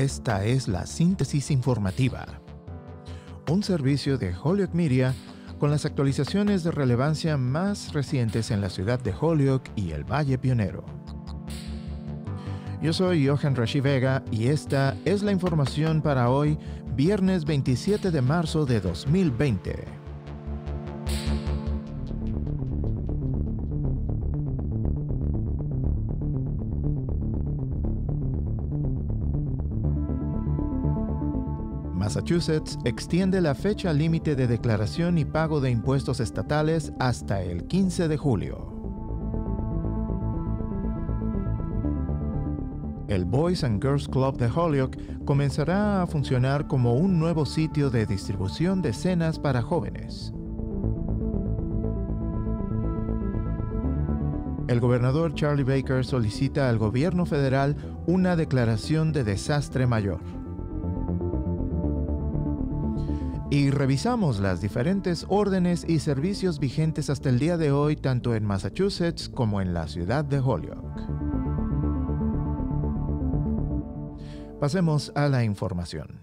Esta es la síntesis informativa. Un servicio de Holyoke Media con las actualizaciones de relevancia más recientes en la ciudad de Holyoke y el Valle Pionero. Yo soy Johan Rashi Vega y esta es la información para hoy, viernes 27 de marzo de 2020. Massachusetts extiende la fecha límite de declaración y pago de impuestos estatales hasta el 15 de julio. El Boys and Girls Club de Holyoke comenzará a funcionar como un nuevo sitio de distribución de cenas para jóvenes. El gobernador Charlie Baker solicita al gobierno federal una declaración de desastre mayor. y revisamos las diferentes órdenes y servicios vigentes hasta el día de hoy tanto en Massachusetts como en la ciudad de Holyoke. Pasemos a la información.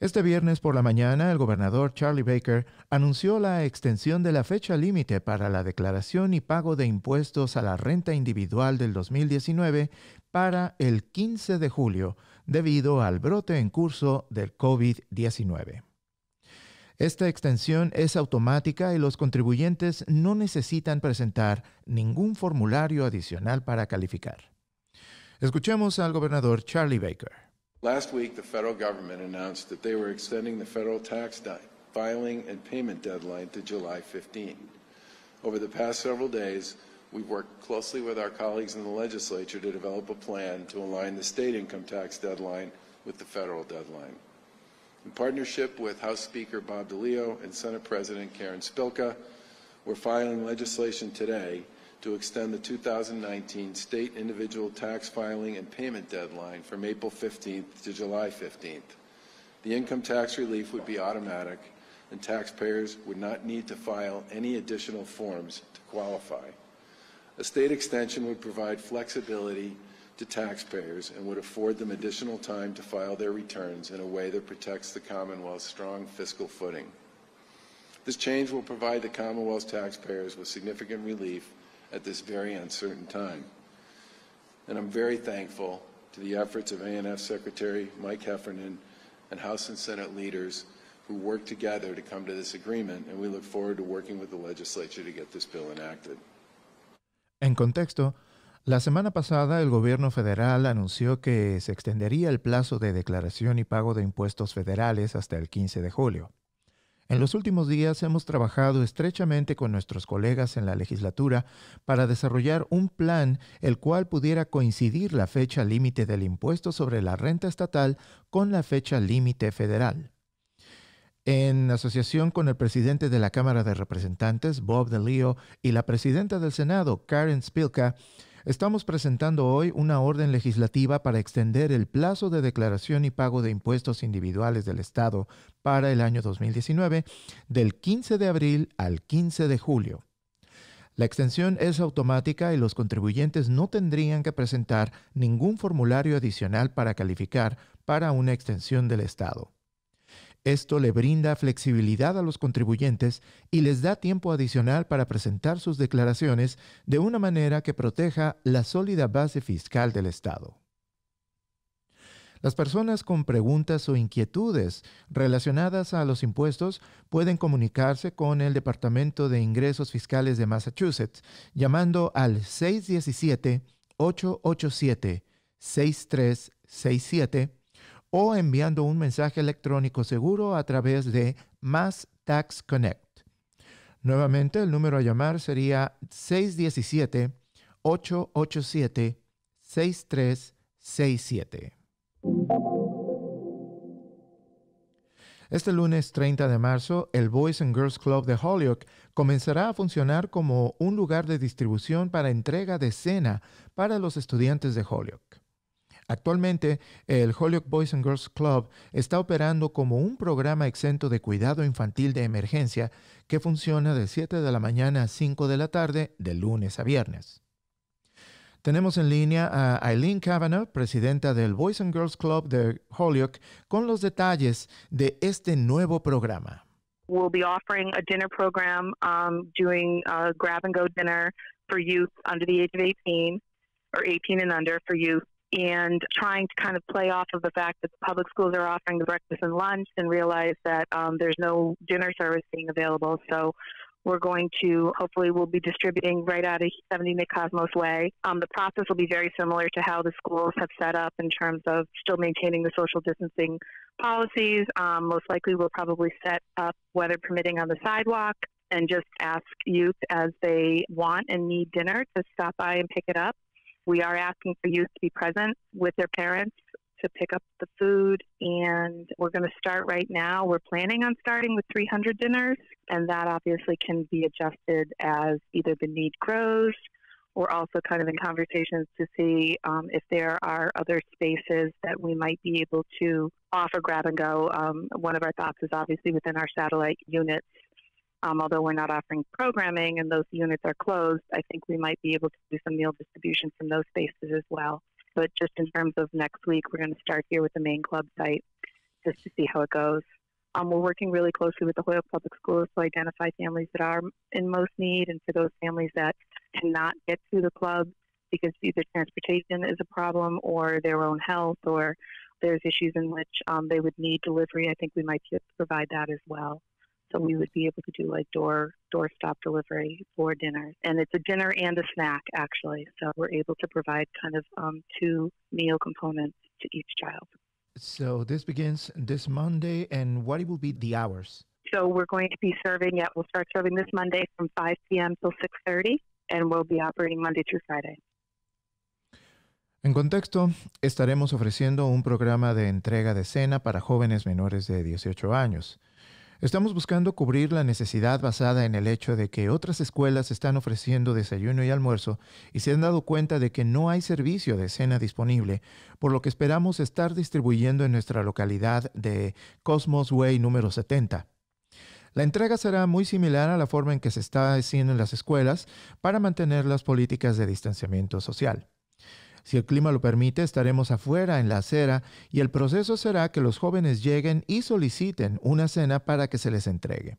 Este viernes por la mañana, el gobernador Charlie Baker anunció la extensión de la fecha límite para la declaración y pago de impuestos a la renta individual del 2019 para el 15 de julio, debido al brote en curso del COVID-19. Esta extensión es automática y los contribuyentes no necesitan presentar ningún formulario adicional para calificar. Escuchemos al gobernador Charlie Baker. Last week, the federal government announced that they were extending the federal tax filing and payment deadline to July 15. Over the past several days, We've worked closely with our colleagues in the legislature to develop a plan to align the state income tax deadline with the federal deadline. In partnership with House Speaker Bob DeLeo and Senate President Karen Spilka, we're filing legislation today to extend the 2019 state individual tax filing and payment deadline from April 15th to July 15th. The income tax relief would be automatic, and taxpayers would not need to file any additional forms to qualify a state extension would provide flexibility to taxpayers and would afford them additional time to file their returns in a way that protects the Commonwealth's strong fiscal footing. This change will provide the Commonwealth's taxpayers with significant relief at this very uncertain time. And I'm very thankful to the efforts of ANF Secretary Mike Heffernan and House and Senate leaders who worked together to come to this agreement, and we look forward to working with the legislature to get this bill enacted. En contexto, la semana pasada el gobierno federal anunció que se extendería el plazo de declaración y pago de impuestos federales hasta el 15 de julio. En los últimos días hemos trabajado estrechamente con nuestros colegas en la legislatura para desarrollar un plan el cual pudiera coincidir la fecha límite del impuesto sobre la renta estatal con la fecha límite federal en asociación con el presidente de la Cámara de Representantes, Bob DeLeo, y la presidenta del Senado, Karen Spilka, estamos presentando hoy una orden legislativa para extender el plazo de declaración y pago de impuestos individuales del Estado para el año 2019 del 15 de abril al 15 de julio. La extensión es automática y los contribuyentes no tendrían que presentar ningún formulario adicional para calificar para una extensión del Estado. Esto le brinda flexibilidad a los contribuyentes y les da tiempo adicional para presentar sus declaraciones de una manera que proteja la sólida base fiscal del Estado. Las personas con preguntas o inquietudes relacionadas a los impuestos pueden comunicarse con el Departamento de Ingresos Fiscales de Massachusetts llamando al 617-887-6367 o enviando un mensaje electrónico seguro a través de Mass Tax Connect. Nuevamente, el número a llamar sería 617-887-6367. Este lunes 30 de marzo, el Boys and Girls Club de Holyoke comenzará a funcionar como un lugar de distribución para entrega de cena para los estudiantes de Holyoke. Actualmente, el Holyoke Boys and Girls Club está operando como un programa exento de cuidado infantil de emergencia que funciona de 7 de la mañana a 5 de la tarde de lunes a viernes. Tenemos en línea a Eileen Cavanaugh, presidenta del Boys and Girls Club de Holyoke, con los detalles de este nuevo programa. We'll be offering a dinner program, um, doing a grab and go dinner for youth under the age of 18 or 18 and under for youth and trying to kind of play off of the fact that the public schools are offering the breakfast and lunch and realize that um, there's no dinner service being available. So we're going to hopefully we'll be distributing right out of 70 Mid Way. Um, the process will be very similar to how the schools have set up in terms of still maintaining the social distancing policies. Um, most likely, we'll probably set up weather permitting on the sidewalk and just ask youth as they want and need dinner to stop by and pick it up we are asking for youth to be present with their parents to pick up the food. And we're going to start right now. We're planning on starting with 300 dinners, and that obviously can be adjusted as either the need grows. We're also kind of in conversations to see um, if there are other spaces that we might be able to offer grab and go. Um, one of our thoughts is obviously within our satellite units um, although we're not offering programming and those units are closed, I think we might be able to do some meal distribution from those spaces as well. But just in terms of next week, we're going to start here with the main club site just to see how it goes. Um, we're working really closely with the Hoyle Public Schools to identify families that are in most need and for those families that cannot get to the club because either transportation is a problem or their own health or there's issues in which um, they would need delivery. I think we might provide that as well. So we would be able to do like door doorstop delivery for dinner, and it's a dinner and a snack actually. So we're able to provide kind of um, two meal components to each child. So this begins this Monday, and what will be the hours? So we're going to be serving. Yeah, we'll start serving this Monday from 5 p.m. till 6:30, and we'll be operating Monday through Friday. En contexto, estaremos ofreciendo un programa de entrega de cena para jóvenes menores de 18 años. Estamos buscando cubrir la necesidad basada en el hecho de que otras escuelas están ofreciendo desayuno y almuerzo y se han dado cuenta de que no hay servicio de cena disponible, por lo que esperamos estar distribuyendo en nuestra localidad de Cosmos Way número 70. La entrega será muy similar a la forma en que se está haciendo en las escuelas para mantener las políticas de distanciamiento social. Si el clima lo permite, estaremos afuera en la acera y el proceso será que los jóvenes lleguen y soliciten una cena para que se les entregue.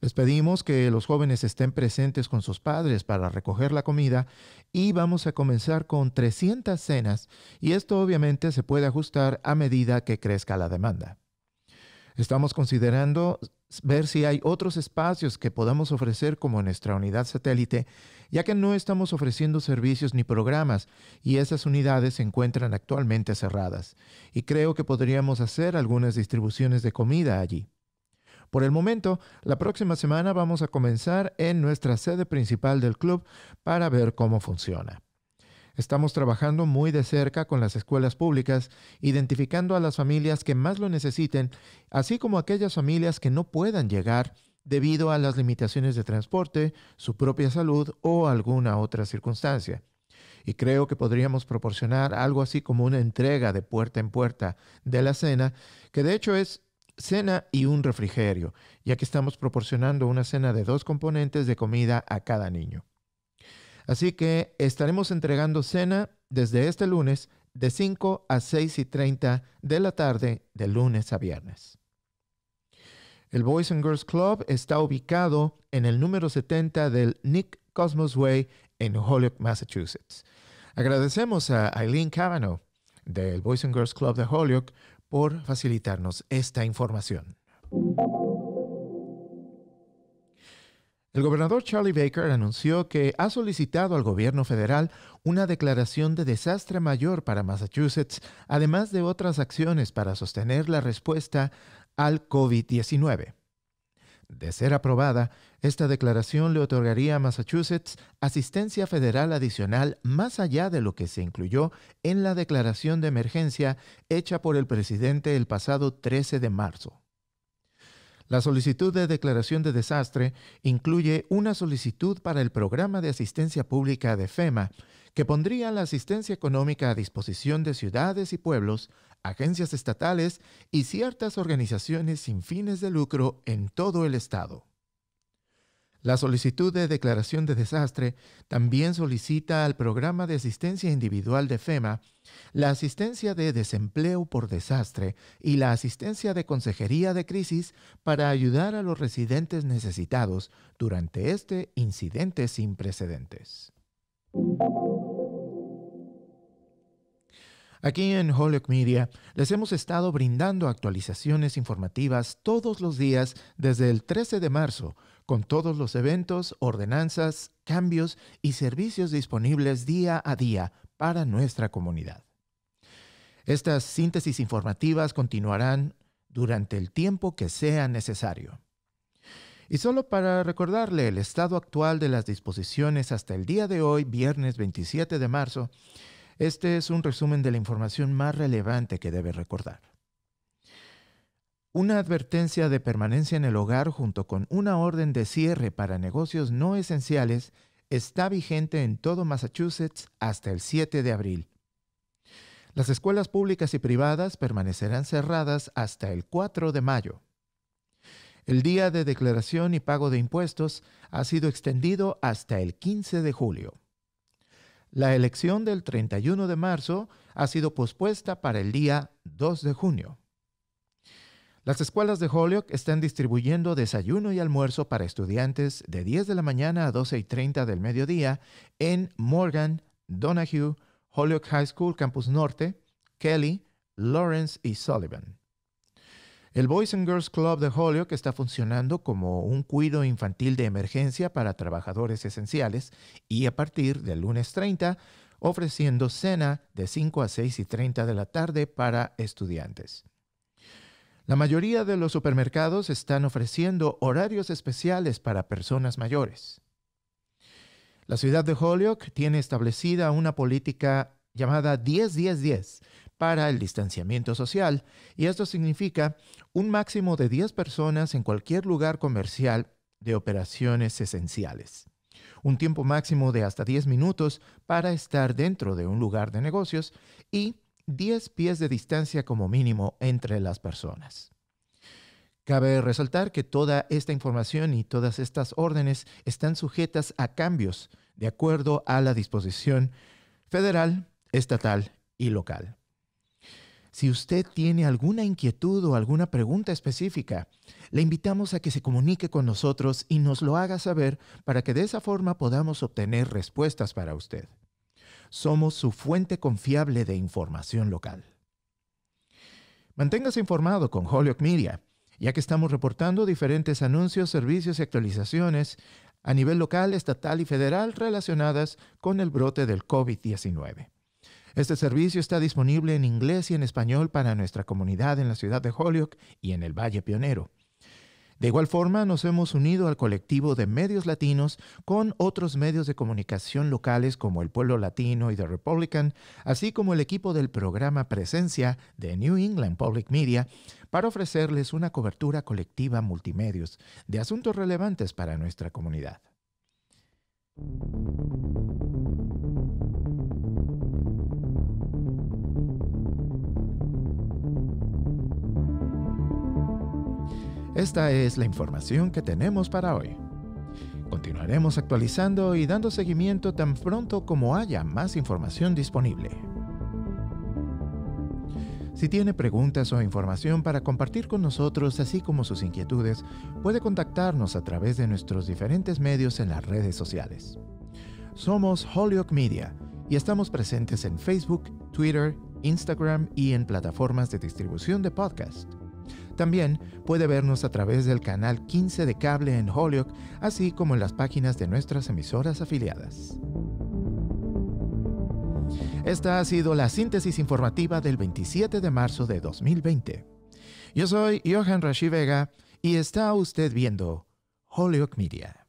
Les pedimos que los jóvenes estén presentes con sus padres para recoger la comida y vamos a comenzar con 300 cenas y esto obviamente se puede ajustar a medida que crezca la demanda. Estamos considerando ver si hay otros espacios que podamos ofrecer como nuestra unidad satélite, ya que no estamos ofreciendo servicios ni programas y esas unidades se encuentran actualmente cerradas, y creo que podríamos hacer algunas distribuciones de comida allí. Por el momento, la próxima semana vamos a comenzar en nuestra sede principal del club para ver cómo funciona. Estamos trabajando muy de cerca con las escuelas públicas, identificando a las familias que más lo necesiten, así como aquellas familias que no puedan llegar debido a las limitaciones de transporte, su propia salud o alguna otra circunstancia. Y creo que podríamos proporcionar algo así como una entrega de puerta en puerta de la cena, que de hecho es cena y un refrigerio, ya que estamos proporcionando una cena de dos componentes de comida a cada niño. Así que estaremos entregando cena desde este lunes de 5 a 6 y 30 de la tarde de lunes a viernes. El Boys and Girls Club está ubicado en el número 70 del Nick Cosmos Way en Holyoke, Massachusetts. Agradecemos a Eileen Cavanaugh del Boys and Girls Club de Holyoke por facilitarnos esta información. El gobernador Charlie Baker anunció que ha solicitado al gobierno federal una declaración de desastre mayor para Massachusetts, además de otras acciones para sostener la respuesta al COVID-19. De ser aprobada, esta declaración le otorgaría a Massachusetts asistencia federal adicional más allá de lo que se incluyó en la declaración de emergencia hecha por el presidente el pasado 13 de marzo. La solicitud de declaración de desastre incluye una solicitud para el programa de asistencia pública de FEMA, que pondría la asistencia económica a disposición de ciudades y pueblos, agencias estatales y ciertas organizaciones sin fines de lucro en todo el estado. La solicitud de declaración de desastre también solicita al programa de asistencia individual de FEMA la asistencia de desempleo por desastre y la asistencia de consejería de crisis para ayudar a los residentes necesitados durante este incidente sin precedentes. Aquí en Holyoke Media les hemos estado brindando actualizaciones informativas todos los días desde el 13 de marzo con todos los eventos, ordenanzas, cambios y servicios disponibles día a día para nuestra comunidad. Estas síntesis informativas continuarán durante el tiempo que sea necesario. Y solo para recordarle el estado actual de las disposiciones hasta el día de hoy, viernes 27 de marzo, este es un resumen de la información más relevante que debe recordar. Una advertencia de permanencia en el hogar junto con una orden de cierre para negocios no esenciales está vigente en todo Massachusetts hasta el 7 de abril. Las escuelas públicas y privadas permanecerán cerradas hasta el 4 de mayo. El día de declaración y pago de impuestos ha sido extendido hasta el 15 de julio. La elección del 31 de marzo ha sido pospuesta para el día 2 de junio. Las escuelas de Holyoke están distribuyendo desayuno y almuerzo para estudiantes de 10 de la mañana a 12 y 30 del mediodía en Morgan, Donahue, Holyoke High School Campus Norte, Kelly, Lawrence y Sullivan. El Boys and Girls Club de Holyoke está funcionando como un cuido infantil de emergencia para trabajadores esenciales y a partir del lunes 30 ofreciendo cena de 5 a 6 y 30 de la tarde para estudiantes. La mayoría de los supermercados están ofreciendo horarios especiales para personas mayores. La ciudad de Holyoke tiene establecida una política llamada 10-10-10 para el distanciamiento social y esto significa un máximo de 10 personas en cualquier lugar comercial de operaciones esenciales. Un tiempo máximo de hasta 10 minutos para estar dentro de un lugar de negocios y 10 pies de distancia como mínimo entre las personas. Cabe resaltar que toda esta información y todas estas órdenes están sujetas a cambios de acuerdo a la disposición federal, estatal y local. Si usted tiene alguna inquietud o alguna pregunta específica, le invitamos a que se comunique con nosotros y nos lo haga saber para que de esa forma podamos obtener respuestas para usted somos su fuente confiable de información local. Manténgase informado con Holyoke Media, ya que estamos reportando diferentes anuncios, servicios y actualizaciones a nivel local, estatal y federal relacionadas con el brote del COVID-19. Este servicio está disponible en inglés y en español para nuestra comunidad en la ciudad de Holyoke y en el Valle Pionero. De igual forma, nos hemos unido al colectivo de medios latinos con otros medios de comunicación locales como El Pueblo Latino y The Republican, así como el equipo del programa Presencia de New England Public Media, para ofrecerles una cobertura colectiva multimedios de asuntos relevantes para nuestra comunidad. Esta es la información que tenemos para hoy. Continuaremos actualizando y dando seguimiento tan pronto como haya más información disponible. Si tiene preguntas o información para compartir con nosotros, así como sus inquietudes, puede contactarnos a través de nuestros diferentes medios en las redes sociales. Somos Holyoke Media y estamos presentes en Facebook, Twitter, Instagram y en plataformas de distribución de podcast. También puede vernos a través del canal 15 de cable en Holyoke, así como en las páginas de nuestras emisoras afiliadas. Esta ha sido la síntesis informativa del 27 de marzo de 2020. Yo soy Johan Rashi Vega y está usted viendo Holyoke Media.